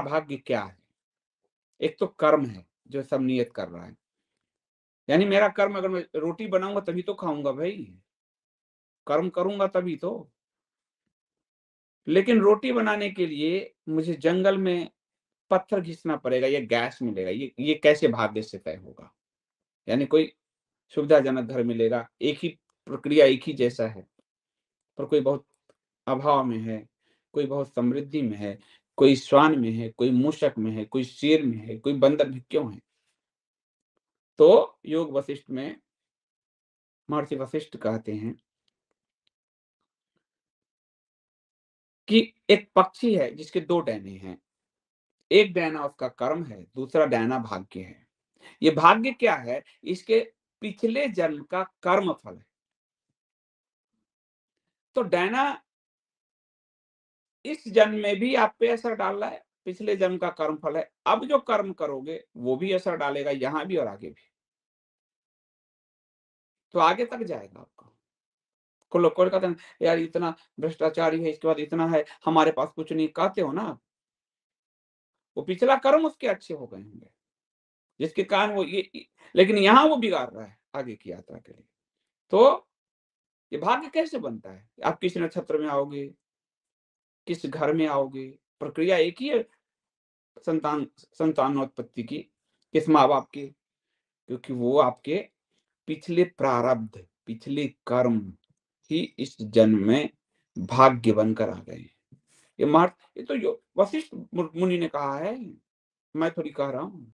हमारा भाग्य क्या है एक तो कर्म है जो सब नियत कर रहा है यानी मेरा कर्म अगर मैं रोटी बनाऊंगा तभी तो खाऊंगा भाई कर्म करूंगा तभी तो लेकिन रोटी बनाने के लिए मुझे जंगल में पत्थर घिसना पड़ेगा या गैस मिलेगा ये ये कैसे भाग्य से तय होगा यानी कोई सुविधाजनक घर मिलेगा एक ही प्रक्रिया एक ही जैसा है पर कोई बहुत अभाव में है कोई बहुत समृद्धि में है कोई श्वान में है कोई मूषक में है कोई शेर में है कोई बंदर में क्यों है तो योग वशिष्ठ में महर्षि वशिष्ठ कहते हैं कि एक पक्षी है जिसके दो डैने हैं एक डैना उसका कर्म है दूसरा डैना भाग्य है ये भाग्य क्या है इसके पिछले जन्म का कर्म फल है तो डैना इस जन्म में भी आप पे असर डाल रहा है पिछले जन्म का कर्म फल है अब जो कर्म करोगे वो भी असर डालेगा यहां भी और आगे भी तो आगे तक जाएगा आपका लोग कहते हैं यार इतना भ्रष्टाचारी है इसके बाद इतना है हमारे पास कुछ नहीं कहते हो ना आप वो पिछला कर्म उसके अच्छे हो गए होंगे जिसके कारण वो ये लेकिन यहाँ वो बिगाड़ रहा है आगे की यात्रा के लिए तो ये भाग्य कैसे बनता है आप किस नक्षत्र में आओगे किस घर में आओगे प्रक्रिया एक ही है संतान संतानोत्पत्ति की किस माँ बाप के क्योंकि वो आपके पिछले प्रारब्ध पिछले कर्म ही इस जन्म में भाग्य बनकर आ गए ये मार्ग ये तो वशिष्ठ मुनि ने कहा है मैं थोड़ी कह रहा हूँ